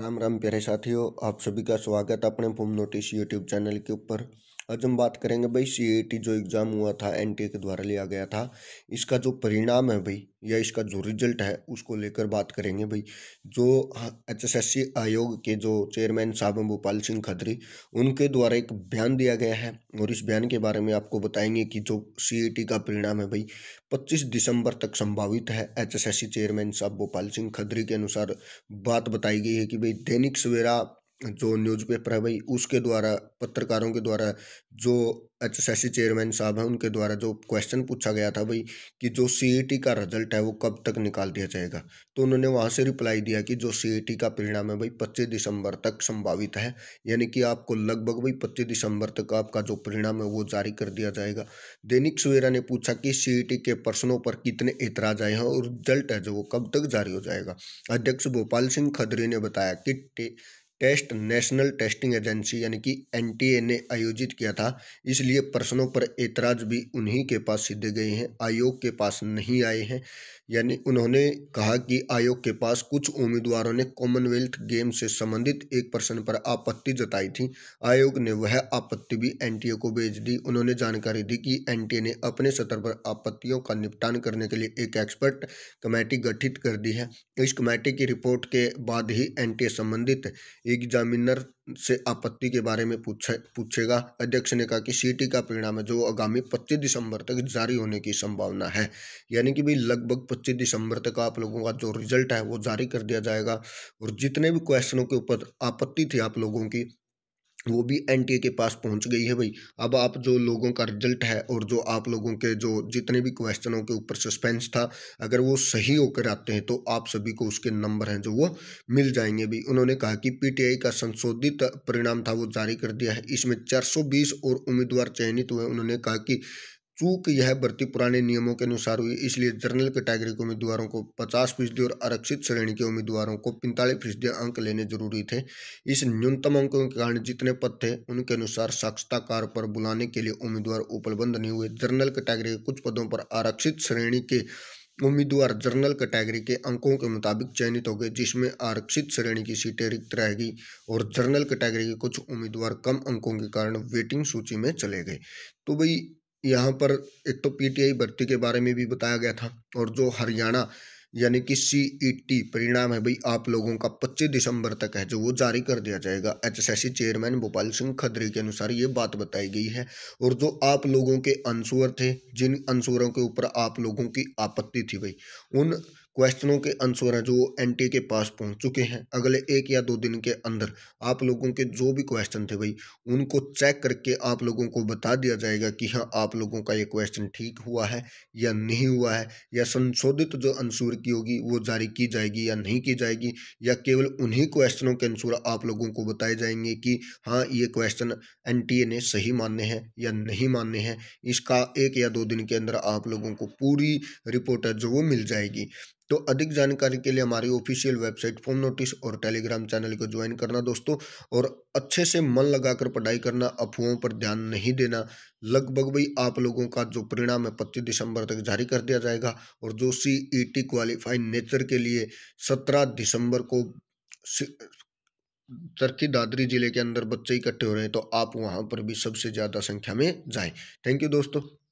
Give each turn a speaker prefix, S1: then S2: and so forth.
S1: राम राम प्यारे साथियों आप सभी का स्वागत है अपने पुम नोटिस यूट्यूब चैनल के ऊपर आज हम बात करेंगे भाई सी जो एग्ज़ाम हुआ था एन के द्वारा लिया गया था इसका जो परिणाम है भाई या इसका जो रिजल्ट है उसको लेकर बात करेंगे भाई जो एचएसएससी आयोग के जो चेयरमैन साहब हैं भोपाल सिंह खत्री उनके द्वारा एक बयान दिया गया है और इस बयान के बारे में आपको बताएंगे कि जो सी का परिणाम है भाई पच्चीस दिसंबर तक संभावित है एच चेयरमैन साहब भोपाल सिंह खत्री के अनुसार बात बताई गई है कि भाई दैनिक सवेरा जो न्यूज़पेपर है भाई उसके द्वारा पत्रकारों के द्वारा जो H S S C chairman साहब हैं उनके द्वारा जो क्वेश्चन पूछा गया था भाई कि जो सी e का रिजल्ट है वो कब तक निकाल दिया जाएगा तो उन्होंने वहाँ से रिप्लाई दिया कि जो सी e का परिणाम है भाई पच्चीस दिसंबर तक संभावित है यानी कि आपको लगभग भाई पच्चीस दिसंबर तक आपका जो परिणाम है वो जारी कर दिया जाएगा दैनिक सवेरा ने पूछा कि सी e के प्रश्नों पर कितने एतराज आए हैं और रिजल्ट है जो वो कब तक जारी हो जाएगा अध्यक्ष भोपाल सिंह खदरी ने बताया कि टेस्ट नेशनल टेस्टिंग एजेंसी यानी कि एनटीए ने आयोजित किया था इसलिए प्रश्नों पर एतराज भी उन्हीं के पास सीधे गए हैं आयोग के पास नहीं आए हैं यानी उन्होंने कहा कि आयोग के पास कुछ उम्मीदवारों ने कॉमनवेल्थ गेम से संबंधित एक प्रश्न पर आपत्ति जताई थी आयोग ने वह आपत्ति भी एनटीए को भेज दी उन्होंने जानकारी दी कि एनटीए ने अपने स्तर पर आपत्तियों का निपटान करने के लिए एक एक्सपर्ट कमेटी गठित कर दी है इस कमेटी की रिपोर्ट के बाद ही एन संबंधित एग्जामिनर से आपत्ति के बारे में पूछे पूछेगा अध्यक्ष ने कहा कि सीटी का परिणाम है जो आगामी 25 दिसंबर तक जारी होने की संभावना है यानी कि भी लगभग 25 दिसंबर तक आप लोगों का जो रिजल्ट है वो जारी कर दिया जाएगा और जितने भी क्वेश्चनों के ऊपर आपत्ति थी आप लोगों की वो भी एनटीए के पास पहुंच गई है भाई अब आप जो लोगों का रिजल्ट है और जो आप लोगों के जो जितने भी क्वेश्चनों के ऊपर सस्पेंस था अगर वो सही होकर आते हैं तो आप सभी को उसके नंबर हैं जो वो मिल जाएंगे भाई उन्होंने कहा कि पीटीआई का संशोधित परिणाम था वो जारी कर दिया है इसमें 420 और उम्मीदवार चयनित हुए उन्होंने कहा कि चूक यह भर्ती पुराने नियमों के अनुसार हुई इसलिए जनरल कैटेगरी के उम्मीदवारों को पचास फीसदी और आरक्षित श्रेणी के उम्मीदवारों को पैंतालीस फीसदी अंक लेने जरूरी थे इस न्यूनतम अंकों के कारण जितने पद थे उनके अनुसार साक्षताकार पर बुलाने के लिए उम्मीदवार उपलब्ध नहीं हुए जनरल कैटेगरी के कुछ पदों पर आरक्षित श्रेणी के उम्मीदवार जनरल कैटेगरी के अंकों के मुताबिक चयनित हो गए जिसमें आरक्षित श्रेणी की सीटें रिक्त रहेगी और जनरल कैटेगरी के कुछ उम्मीदवार कम अंकों के कारण वेटिंग सूची में चले गए तो भाई यहाँ पर एक तो पीटीआई भर्ती के बारे में भी बताया गया था और जो हरियाणा यानी कि सी ई टी परिणाम है भाई आप लोगों का 25 दिसंबर तक है जो वो जारी कर दिया जाएगा एचएसएससी चेयरमैन भोपाल सिंह खदरी के अनुसार ये बात बताई गई है और जो आप लोगों के आंसुअर थे जिन आंसुअरों के ऊपर आप लोगों की आपत्ति थी भाई उन क्वेश्चनों के आंसर हैं जो एनटी के पास पहुंच चुके हैं अगले एक या दो दिन के अंदर आप लोगों के जो भी क्वेश्चन थे भाई उनको चेक करके आप लोगों को बता दिया जाएगा कि हाँ आप लोगों का ये क्वेश्चन ठीक हुआ है या नहीं हुआ है या संशोधित जो आंसर की होगी वो जारी की जाएगी या नहीं की जाएगी या केवल उन्हीं क्वेश्चनों के आंसर आप लोगों को बताए जाएंगे कि हाँ ये क्वेश्चन एन ने सही मानने हैं या नहीं मानने हैं इसका एक या दो दिन के अंदर आप लोगों को पूरी रिपोर्ट है जो वो मिल जाएगी तो अधिक जानकारी के लिए हमारी ऑफिशियल वेबसाइट फॉर्म नोटिस और टेलीग्राम चैनल को ज्वाइन करना दोस्तों और अच्छे से मन लगाकर पढ़ाई करना अफवाहों पर ध्यान नहीं देना लगभग भाई आप लोगों का जो परिणाम है पच्चीस दिसंबर तक जारी कर दिया जाएगा और जो C E T qualified nature के लिए सत्रह दिसंबर को चरखी दादरी जिले के अंदर बच्चे इकट्ठे हो रहे हैं तो आप वहाँ पर भी सबसे ज़्यादा संख्या में जाएँ थैंक यू दोस्तों